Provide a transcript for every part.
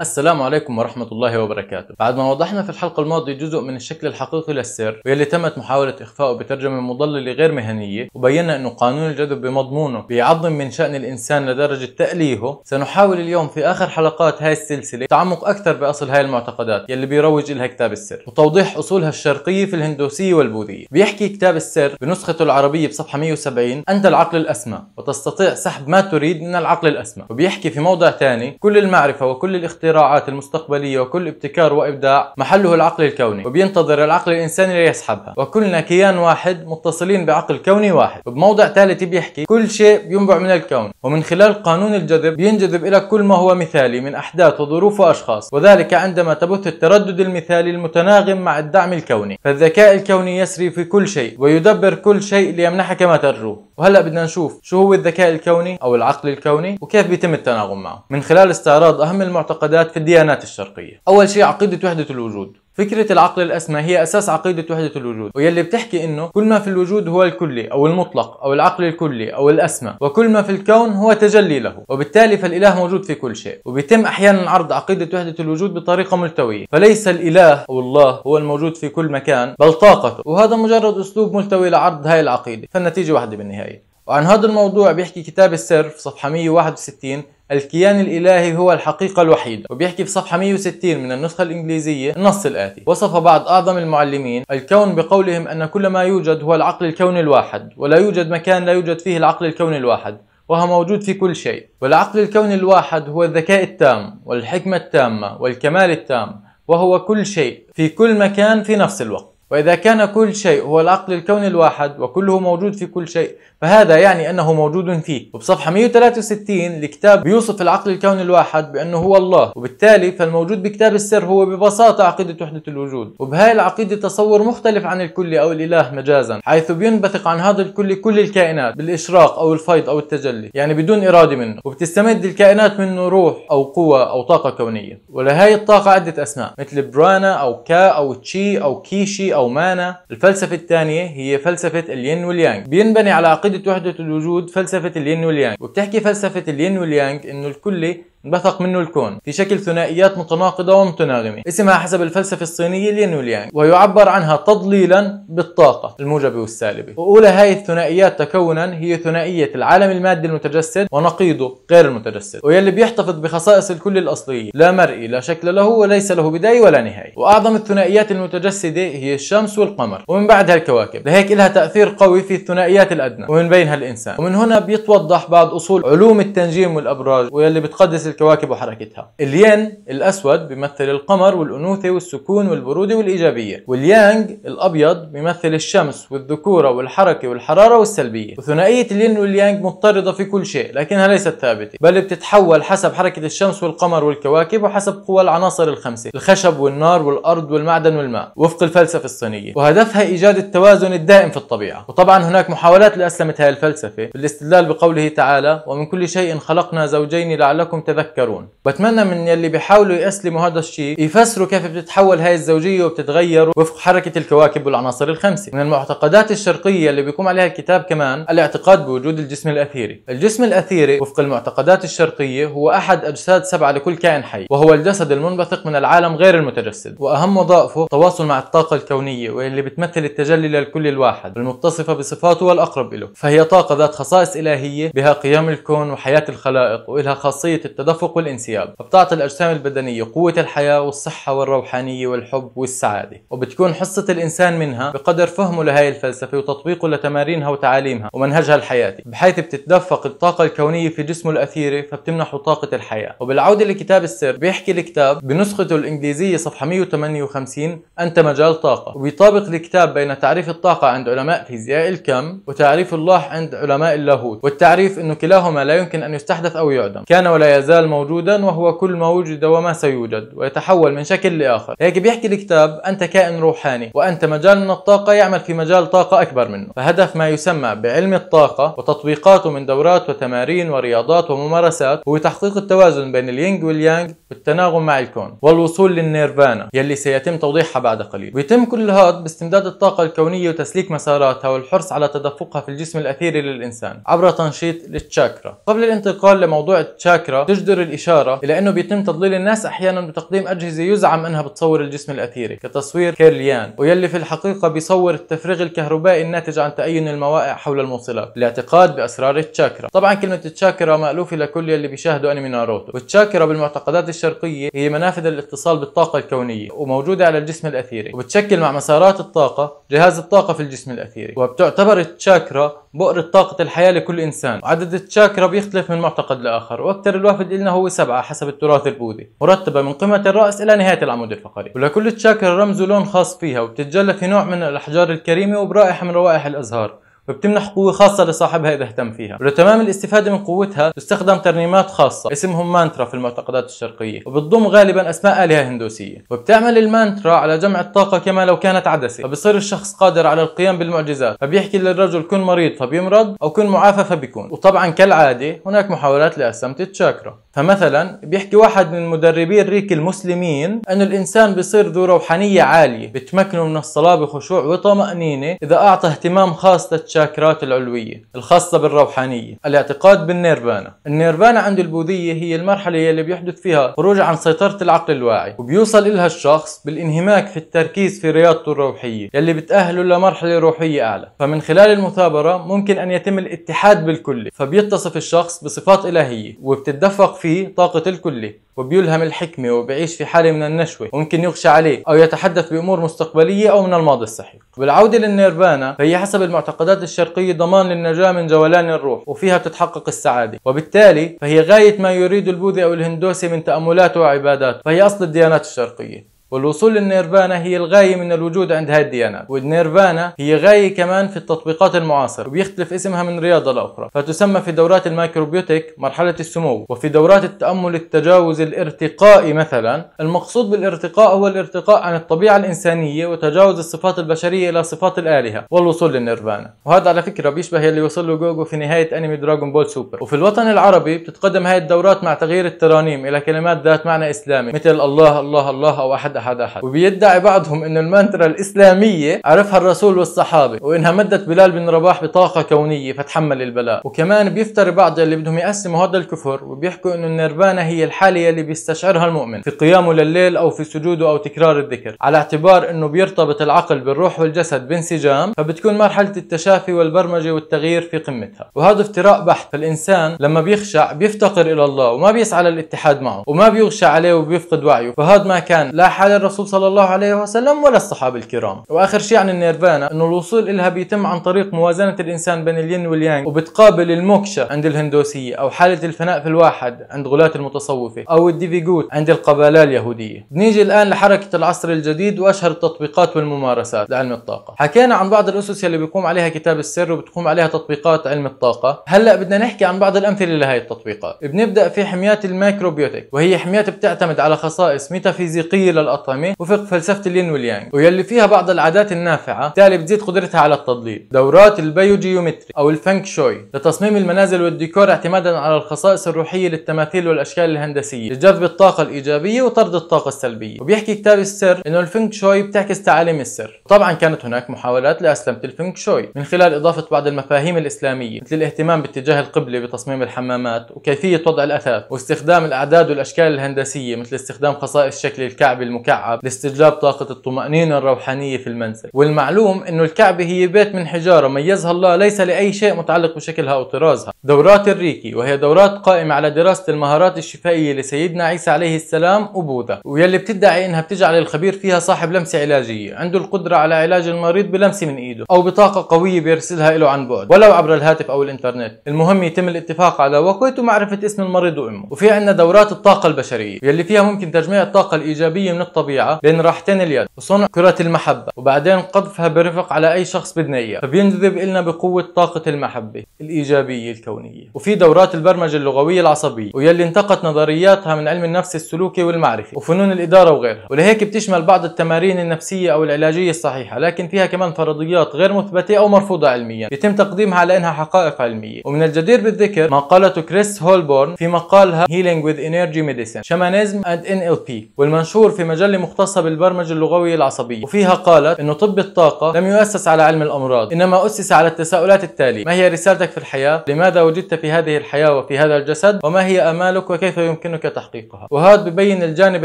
السلام عليكم ورحمة الله وبركاته بعد ما وضحنا في الحلقة الماضية جزء من الشكل الحقيقي للسر واللي تمت محاولة إخفائه بترجمة مضللة غير مهنية وبينا أنه قانون الجذب بمضمونه بيعظم من شأن الإنسان لدرجة تأليهه سنحاول اليوم في آخر حلقات هاي السلسلة تعمق أكثر بأصل هاي المعتقدات يلي بيروج لها كتاب السر وتوضيح أصولها الشرقية في الهندوسية والبوذية بيحكي كتاب السر بنسخته العربية بصفحة 170 أنت العقل الأسمى وتستطيع سحب ما تريد من العقل الأسمى وبيحكي في موضع ثاني كل المعرفة وكل الاختيار الاختراعات المستقبلية وكل ابتكار وإبداع محله العقل الكوني وبينتظر العقل الإنساني ليسحبها وكلنا كيان واحد متصلين بعقل كوني واحد وبموضع ثالث بيحكي كل شيء بينبع من الكون ومن خلال قانون الجذب بينجذب إلى كل ما هو مثالي من أحداث وظروف وأشخاص وذلك عندما تبث التردد المثالي المتناغم مع الدعم الكوني فالذكاء الكوني يسري في كل شيء ويدبر كل شيء ليمنحك ما ترجوه وهلا بدنا نشوف شو هو الذكاء الكوني أو العقل الكوني وكيف بيتم التناغم معه من خلال استعراض أهم المعتقدات المعتقدات في الديانات الشرقية أول شيء عقيدة وحدة الوجود فكرة العقل الأسمى هي أساس عقيدة وحدة الوجود ويلي بتحكي إنه كل ما في الوجود هو الكلي أو المطلق أو العقل الكلي أو الأسمى وكل ما في الكون هو تجلي له وبالتالي فالإله موجود في كل شيء وبيتم أحيانا عرض عقيدة وحدة الوجود بطريقة ملتوية فليس الإله أو الله هو الموجود في كل مكان بل طاقته وهذا مجرد أسلوب ملتوي لعرض هاي العقيدة فالنتيجة واحدة بالنهاية وعن هذا الموضوع بيحكي كتاب السر في صفحة 161 الكيان الإلهي هو الحقيقة الوحيدة وبيحكي في صفحة 160 من النسخة الإنجليزية النص الآتي وصف بعض أعظم المعلمين الكون بقولهم أن كل ما يوجد هو العقل الكوني الواحد ولا يوجد مكان لا يوجد فيه العقل الكوني الواحد وهو موجود في كل شيء والعقل الكوني الواحد هو الذكاء التام والحكمة التامة والكمال التام وهو كل شيء في كل مكان في نفس الوقت وإذا كان كل شيء هو العقل الكوني الواحد وكله موجود في كل شيء فهذا يعني أنه موجود فيه وبصفحة 163 الكتاب بيوصف العقل الكوني الواحد بأنه هو الله وبالتالي فالموجود بكتاب السر هو ببساطة عقيدة وحدة الوجود وبهاي العقيدة تصور مختلف عن الكل أو الإله مجازا حيث بينبثق عن هذا الكل كل الكائنات بالإشراق أو الفيض أو التجلي يعني بدون إرادة منه وبتستمد الكائنات منه روح أو قوة أو طاقة كونية ولهي الطاقة عدة أسماء مثل برانا أو كا أو تشي أو كيشي أو مانا الفلسفة الثانية هي فلسفة الين واليانغ بينبني على عقيدة وحدة الوجود فلسفة الين واليانغ وبتحكي فلسفة الين واليانغ إنه الكلي انبثق منه الكون في شكل ثنائيات متناقضة ومتناغمة اسمها حسب الفلسفة الصينية لين واليانغ ويعبر عنها تضليلا بالطاقة الموجبة والسالبة وأولى هاي الثنائيات تكونا هي ثنائية العالم المادي المتجسد ونقيضه غير المتجسد ويلي بيحتفظ بخصائص الكل الأصلية لا مرئي لا شكل له وليس له بداية ولا نهاية وأعظم الثنائيات المتجسدة هي الشمس والقمر ومن بعدها الكواكب لهيك لها تأثير قوي في الثنائيات الأدنى ومن بينها الإنسان ومن هنا بيتوضح بعض أصول علوم التنجيم والأبراج ويلي بتقدس الكواكب وحركتها الين الأسود بيمثل القمر والأنوثة والسكون والبرودة والإيجابية واليانج الأبيض بيمثل الشمس والذكورة والحركة والحرارة والسلبية وثنائية الين واليانج مضطردة في كل شيء لكنها ليست ثابتة بل بتتحول حسب حركة الشمس والقمر والكواكب وحسب قوى العناصر الخمسة الخشب والنار والأرض والمعدن والماء وفق الفلسفة الصينية وهدفها إيجاد التوازن الدائم في الطبيعة وطبعا هناك محاولات لأسلمة هذه الفلسفة بالاستدلال بقوله تعالى ومن كل شيء خلقنا زوجين لعلكم تذكرون يتذكرون بتمنى من يلي بيحاولوا يأسلموا هذا الشيء يفسروا كيف بتتحول هاي الزوجية وبتتغير وفق حركة الكواكب والعناصر الخمسة من المعتقدات الشرقية اللي بيقوم عليها الكتاب كمان الاعتقاد بوجود الجسم الأثيري الجسم الأثيري وفق المعتقدات الشرقية هو أحد أجساد سبعة لكل كائن حي وهو الجسد المنبثق من العالم غير المتجسد وأهم وظائفه التواصل مع الطاقة الكونية واللي بتمثل التجلي للكل الواحد المتصفة بصفاته والأقرب له فهي طاقة ذات خصائص إلهية بها قيام الكون وحياة الخلائق وإلها خاصية التدخل التدفق والانسياب بتعطي الاجسام البدنيه قوه الحياه والصحه والروحانيه والحب والسعاده وبتكون حصه الانسان منها بقدر فهمه لهي الفلسفه وتطبيقه لتمارينها وتعاليمها ومنهجها الحياتي بحيث بتتدفق الطاقه الكونيه في جسمه الاثيره فبتمنحه طاقه الحياه وبالعوده لكتاب السر بيحكي الكتاب بنسخته الانجليزيه صفحه 158 انت مجال طاقه وبيطابق الكتاب بين تعريف الطاقه عند علماء فيزياء الكم وتعريف الله عند علماء اللاهوت والتعريف انه كلاهما لا يمكن ان يستحدث او يعدم كان ولا يزال زال موجودا وهو كل ما وجد وما سيوجد ويتحول من شكل لآخر هيك بيحكي الكتاب أنت كائن روحاني وأنت مجال من الطاقة يعمل في مجال طاقة أكبر منه فهدف ما يسمى بعلم الطاقة وتطبيقاته من دورات وتمارين ورياضات وممارسات هو تحقيق التوازن بين الينغ واليانغ والتناغم مع الكون والوصول للنيرفانا يلي سيتم توضيحها بعد قليل ويتم كل هذا باستمداد الطاقة الكونية وتسليك مساراتها والحرص على تدفقها في الجسم الأثيري للإنسان عبر تنشيط للتشاكرا قبل الانتقال لموضوع التشاكرا تجد بتصدر الإشارة إلى أنه بيتم تضليل الناس أحيانا بتقديم أجهزة يزعم أنها بتصور الجسم الأثيري كتصوير كيرليان ويلي في الحقيقة بيصور التفريغ الكهربائي الناتج عن تأين الموائع حول الموصلات الاعتقاد بأسرار التشاكرا طبعا كلمة التشاكرا مألوفة لكل يلي بيشاهدوا أنمي ناروتو والتشاكرا بالمعتقدات الشرقية هي منافذ الاتصال بالطاقة الكونية وموجودة على الجسم الأثيري وبتشكل مع مسارات الطاقة جهاز الطاقة في الجسم الأثيري وبتعتبر التشاكرا بؤرة طاقة الحياة لكل إنسان وعدد الشاكرا بيختلف من معتقد لآخر وأكثر الوافد لنا هو سبعة حسب التراث البوذي مرتبة من قمة الرأس إلى نهاية العمود الفقري ولكل تشاكرا رمز ولون خاص فيها وبتتجلى في نوع من الأحجار الكريمة وبرائحة من روائح الأزهار فبتمنح قوة خاصة لصاحبها إذا اهتم فيها ولتمام الاستفادة من قوتها تستخدم ترنيمات خاصة اسمهم مانترا في المعتقدات الشرقية وبتضم غالبا أسماء آلهة هندوسية وبتعمل المانترا على جمع الطاقة كما لو كانت عدسة فبصير الشخص قادر على القيام بالمعجزات فبيحكي للرجل كن مريض فبيمرض أو كن معافى فبيكون وطبعا كالعادة هناك محاولات لأسامة الشاكرا فمثلا بيحكي واحد من مدربي الريكي المسلمين أن الإنسان بيصير ذو روحانية عالية بتمكنه من الصلاة بخشوع وطمأنينة إذا أعطى اهتمام خاص للشاكرا الشاكرات العلوية الخاصة بالروحانية الاعتقاد بالنيرفانا النيرفانا عند البوذية هي المرحلة اللي بيحدث فيها خروج عن سيطرة العقل الواعي وبيوصل إلها الشخص بالانهماك في التركيز في رياضته الروحية يلي بتأهله لمرحلة روحية أعلى فمن خلال المثابرة ممكن أن يتم الاتحاد بالكلي فبيتصف الشخص بصفات إلهية وبتتدفق فيه طاقة الكلي وبيلهم الحكمة وبيعيش في حالة من النشوة وممكن يغشى عليه أو يتحدث بأمور مستقبلية أو من الماضي السحيق بالعودة للنيرفانا فهي حسب المعتقدات الشرقية ضمان للنجاة من جولان الروح وفيها تتحقق السعادة وبالتالي فهي غاية ما يريد البوذي أو الهندوسي من تأملات وعبادات فهي أصل الديانات الشرقية والوصول للنيرفانا هي الغاية من الوجود عند هذه الديانات والنيرفانا هي غاية كمان في التطبيقات المعاصرة وبيختلف اسمها من رياضة لأخرى فتسمى في دورات الميكروبيوتيك مرحلة السمو وفي دورات التأمل التجاوز الارتقائي مثلا المقصود بالارتقاء هو الارتقاء عن الطبيعة الإنسانية وتجاوز الصفات البشرية إلى صفات الآلهة والوصول للنيرفانا وهذا على فكرة بيشبه اللي وصل له جوجو في نهاية أنمي دراغون بول سوبر وفي الوطن العربي بتتقدم هذه الدورات مع تغيير الترانيم إلى كلمات ذات معنى إسلامي مثل الله الله الله أو أحد أحد أحد وبيدعي بعضهم انه المانترا الإسلامية عرفها الرسول والصحابة وإنها مدت بلال بن رباح بطاقة كونية فتحمل البلاء وكمان بيفتري بعض اللي بدهم يقسموا هذا الكفر وبيحكوا أنه النيرفانا هي الحالة اللي بيستشعرها المؤمن في قيامه لليل أو في سجوده أو تكرار الذكر على اعتبار أنه بيرتبط العقل بالروح والجسد بانسجام فبتكون مرحلة التشافي والبرمجة والتغيير في قمتها وهذا افتراء بحت فالإنسان لما بيخشع بيفتقر إلى الله وما بيسعى للاتحاد معه وما بيغشى عليه وبيفقد وعيه فهذا ما كان لا على الرسول صلى الله عليه وسلم ولا الصحابة الكرام وآخر شيء عن النيرفانا أنه الوصول إلها بيتم عن طريق موازنة الإنسان بين الين واليانغ وبتقابل الموكشا عند الهندوسية أو حالة الفناء في الواحد عند غلاة المتصوفة أو الديفيجوت عند القبالة اليهودية بنيجي الآن لحركة العصر الجديد وأشهر التطبيقات والممارسات لعلم الطاقة حكينا عن بعض الأسس اللي بيقوم عليها كتاب السر وبتقوم عليها تطبيقات علم الطاقة هلأ بدنا نحكي عن بعض الأمثلة لهي التطبيقات بنبدأ في حميات الميكروبيوتيك وهي حميات بتعتمد على خصائص ميتافيزيقية للأطفال الأطعمة وفق فلسفة الين واليانغ ويلي فيها بعض العادات النافعة بالتالي بتزيد قدرتها على التضليل دورات البيوجيومتري أو الفنك شوي لتصميم المنازل والديكور اعتمادا على الخصائص الروحية للتماثيل والأشكال الهندسية لجذب الطاقة الإيجابية وطرد الطاقة السلبية وبيحكي كتاب السر إنه الفنك شوي بتعكس تعاليم السر طبعا كانت هناك محاولات لأسلمة الفنك شوي من خلال إضافة بعض المفاهيم الإسلامية مثل الاهتمام باتجاه القبلة بتصميم الحمامات وكيفية وضع الأثاث واستخدام الأعداد والأشكال الهندسية مثل استخدام خصائص شكل الكعبة المكعبة مكعب لاستجلاب طاقة الطمأنينة الروحانية في المنزل والمعلوم انه الكعبة هي بيت من حجارة ميزها الله ليس لأي شيء متعلق بشكلها أو طرازها دورات الريكي وهي دورات قائمة على دراسة المهارات الشفائية لسيدنا عيسى عليه السلام وبوذا ويلي بتدعي انها بتجعل الخبير فيها صاحب لمسة علاجية عنده القدرة على علاج المريض بلمسة من ايده أو بطاقة قوية بيرسلها له عن بعد ولو عبر الهاتف أو الإنترنت المهم يتم الاتفاق على وقت ومعرفة اسم المريض وأمه وفي عندنا دورات الطاقة البشرية يلي فيها ممكن تجميع الطاقة الإيجابية من الطاقة الطبيعه بين راحتين اليد وصنع كره المحبه وبعدين قذفها برفق على اي شخص بدنا اياه فبينجذب النا بقوه طاقه المحبه الايجابيه الكونيه وفي دورات البرمجه اللغويه العصبيه ويلي انتقت نظرياتها من علم النفس السلوكي والمعرفي وفنون الاداره وغيرها ولهيك بتشمل بعض التمارين النفسيه او العلاجيه الصحيحه لكن فيها كمان فرضيات غير مثبته او مرفوضه علميا يتم تقديمها على انها حقائق علميه ومن الجدير بالذكر ما قالته كريس هولبورن في مقالها Healing with Energy Medicine Shamanism and NLP والمنشور في مجال مجلة مختصة بالبرمجة اللغوية العصبية وفيها قالت أن طب الطاقة لم يؤسس على علم الأمراض إنما أسس على التساؤلات التالية ما هي رسالتك في الحياة؟ لماذا وجدت في هذه الحياة وفي هذا الجسد؟ وما هي آمالك وكيف يمكنك تحقيقها؟ وهذا ببين الجانب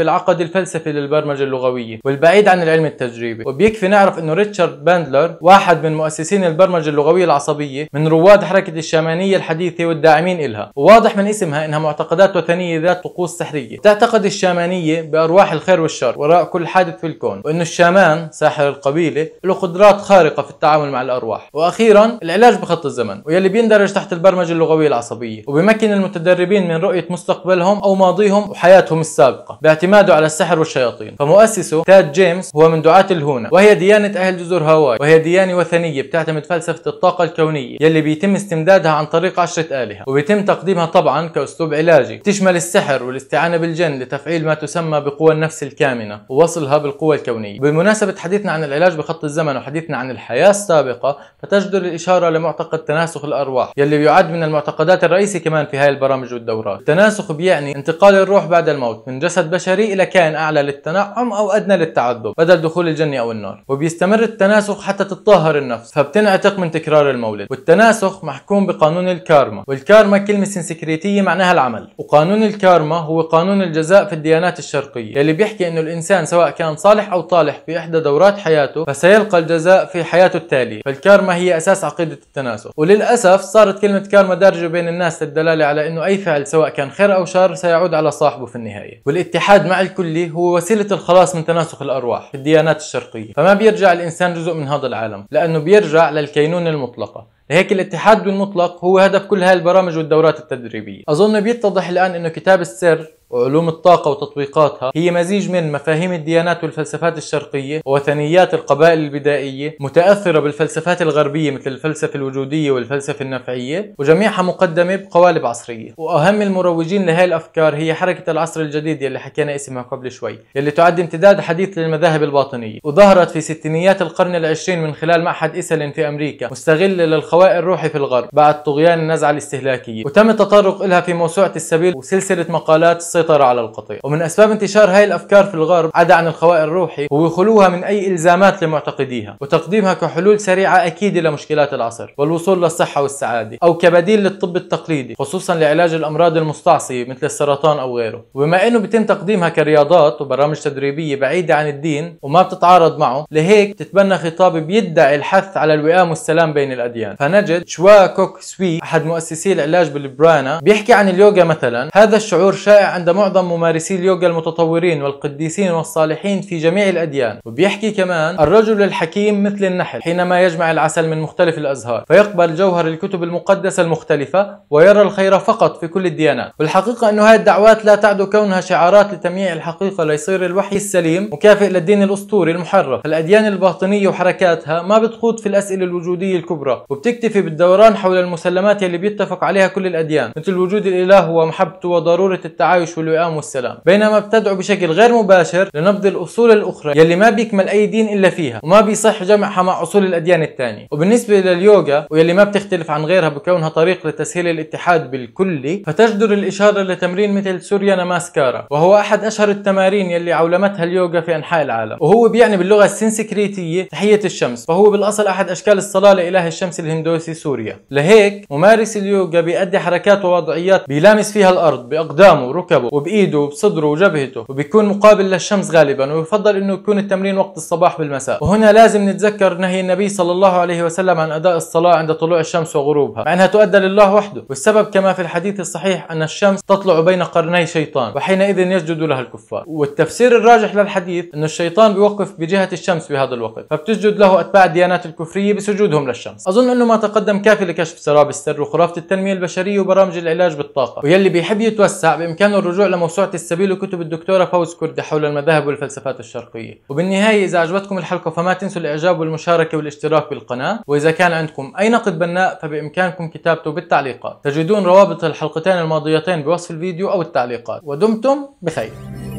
العقدي الفلسفي للبرمجة اللغوية والبعيد عن العلم التجريبي وبيكفي نعرف أنه ريتشارد باندلر واحد من مؤسسين البرمجة اللغوية العصبية من رواد حركة الشامانية الحديثة والداعمين إلها وواضح من اسمها أنها معتقدات وثنية ذات طقوس سحرية تعتقد الشامانية بأرواح الخير والشر الشر وراء كل حادث في الكون وأن الشامان ساحر القبيلة له قدرات خارقة في التعامل مع الأرواح وأخيرا العلاج بخط الزمن ويلي بيندرج تحت البرمجة اللغوية العصبية وبمكن المتدربين من رؤية مستقبلهم أو ماضيهم وحياتهم السابقة باعتماده على السحر والشياطين فمؤسسه تاد جيمس هو من دعاة الهونة وهي ديانة أهل جزر هاواي وهي ديانة وثنية بتعتمد فلسفة الطاقة الكونية يلي بيتم استمدادها عن طريق عشرة آلهة وبيتم تقديمها طبعا كأسلوب علاجي تشمل السحر والاستعانة بالجن لتفعيل ما تسمى بقوى النفس الكاملة الثامنة ووصلها بالقوة الكونية بمناسبة حديثنا عن العلاج بخط الزمن وحديثنا عن الحياة السابقة فتجدر الإشارة لمعتقد تناسخ الأرواح يلي يعد من المعتقدات الرئيسي كمان في هاي البرامج والدورات التناسخ بيعني انتقال الروح بعد الموت من جسد بشري إلى كائن أعلى للتنعم أو أدنى للتعذب بدل دخول الجنة أو النار وبيستمر التناسخ حتى تتطهر النفس فبتنعتق من تكرار المولد والتناسخ محكوم بقانون الكارما والكارما كلمة سنسكريتية معناها العمل وقانون الكارما هو قانون الجزاء في الديانات الشرقية يلي بيحكي انه الإنسان سواء كان صالح أو طالح في إحدى دورات حياته فسيلقى الجزاء في حياته التالية فالكارما هي أساس عقيدة التناسخ وللأسف صارت كلمة كارما دارجة بين الناس للدلالة على أنه أي فعل سواء كان خير أو شر سيعود على صاحبه في النهاية والاتحاد مع الكلي هو وسيلة الخلاص من تناسخ الأرواح في الديانات الشرقية فما بيرجع الإنسان جزء من هذا العالم لأنه بيرجع للكينونة المطلقة لهيك الاتحاد بالمطلق هو هدف كل هاي البرامج والدورات التدريبية أظن بيتضح الآن أنه كتاب السر وعلوم الطاقة وتطبيقاتها هي مزيج من مفاهيم الديانات والفلسفات الشرقية ووثنيات القبائل البدائية متأثرة بالفلسفات الغربية مثل الفلسفة الوجودية والفلسفة النفعية وجميعها مقدمة بقوالب عصرية وأهم المروجين لهي الأفكار هي حركة العصر الجديد يلي حكينا اسمها قبل شوي يلي تعد امتداد حديث للمذاهب الباطنية وظهرت في ستينيات القرن العشرين من خلال معهد إسلين في أمريكا مستغلة للخواء الروحي في الغرب بعد طغيان النزعة الاستهلاكية وتم التطرق لها في موسوعة السبيل وسلسلة مقالات السيطرة على القطيع ومن أسباب انتشار هاي الأفكار في الغرب عدا عن الخواء الروحي هو خلوها من أي إلزامات لمعتقديها وتقديمها كحلول سريعة أكيدة لمشكلات العصر والوصول للصحة والسعادة أو كبديل للطب التقليدي خصوصا لعلاج الأمراض المستعصية مثل السرطان أو غيره وبما أنه بيتم تقديمها كرياضات وبرامج تدريبية بعيدة عن الدين وما بتتعارض معه لهيك تتبنى خطاب بيدعي الحث على الوئام والسلام بين الأديان فنجد شوا كوك سوي أحد مؤسسي العلاج بالبرانا بيحكي عن اليوغا مثلا هذا الشعور شائع عند عند معظم ممارسي اليوغا المتطورين والقديسين والصالحين في جميع الأديان وبيحكي كمان الرجل الحكيم مثل النحل حينما يجمع العسل من مختلف الأزهار فيقبل جوهر الكتب المقدسة المختلفة ويرى الخير فقط في كل الديانات والحقيقة أن هذه الدعوات لا تعد كونها شعارات لتمييع الحقيقة ليصير الوحي السليم مكافئ للدين الأسطوري المحرف الأديان الباطنية وحركاتها ما بتخوض في الأسئلة الوجودية الكبرى وبتكتفي بالدوران حول المسلمات اللي بيتفق عليها كل الأديان مثل وجود الإله ومحبته وضرورة التعايش الجيش واللئام والسلام بينما بتدعو بشكل غير مباشر لنبذ الأصول الأخرى يلي ما بيكمل أي دين إلا فيها وما بيصح جمعها مع أصول الأديان الثانية وبالنسبة لليوغا ويلي ما بتختلف عن غيرها بكونها طريق لتسهيل الاتحاد بالكلي فتجدر الإشارة لتمرين مثل سوريا نماسكارا وهو أحد أشهر التمارين يلي علمتها اليوغا في أنحاء العالم وهو بيعني باللغة السنسكريتية تحية الشمس فهو بالأصل أحد أشكال الصلاة لإله الشمس الهندوسي سوريا لهيك ممارس اليوغا بيأدي حركات ووضعيات بيلامس فيها الأرض بأقدامه وركبه بثيابه وبايده وبصدره وجبهته وبيكون مقابل للشمس غالبا ويفضل انه يكون التمرين وقت الصباح بالمساء وهنا لازم نتذكر نهي النبي صلى الله عليه وسلم عن اداء الصلاه عند طلوع الشمس وغروبها مع انها تؤدى لله وحده والسبب كما في الحديث الصحيح ان الشمس تطلع بين قرني شيطان وحينئذ يسجد لها الكفار والتفسير الراجح للحديث انه الشيطان بيوقف بجهه الشمس بهذا الوقت فبتسجد له اتباع الديانات الكفريه بسجودهم للشمس اظن انه ما تقدم كافي لكشف سراب السر وخرافه التنميه البشريه وبرامج العلاج بالطاقه واللي بيحب يتوسع بامكانه الرجوع الرجوع لموسوعة السبيل وكتب الدكتورة فوز كردي حول المذاهب والفلسفات الشرقية وبالنهاية إذا عجبتكم الحلقة فما تنسوا الإعجاب والمشاركة والاشتراك بالقناة وإذا كان عندكم أي نقد بناء فبإمكانكم كتابته بالتعليقات تجدون روابط الحلقتين الماضيتين بوصف الفيديو أو التعليقات ودمتم بخير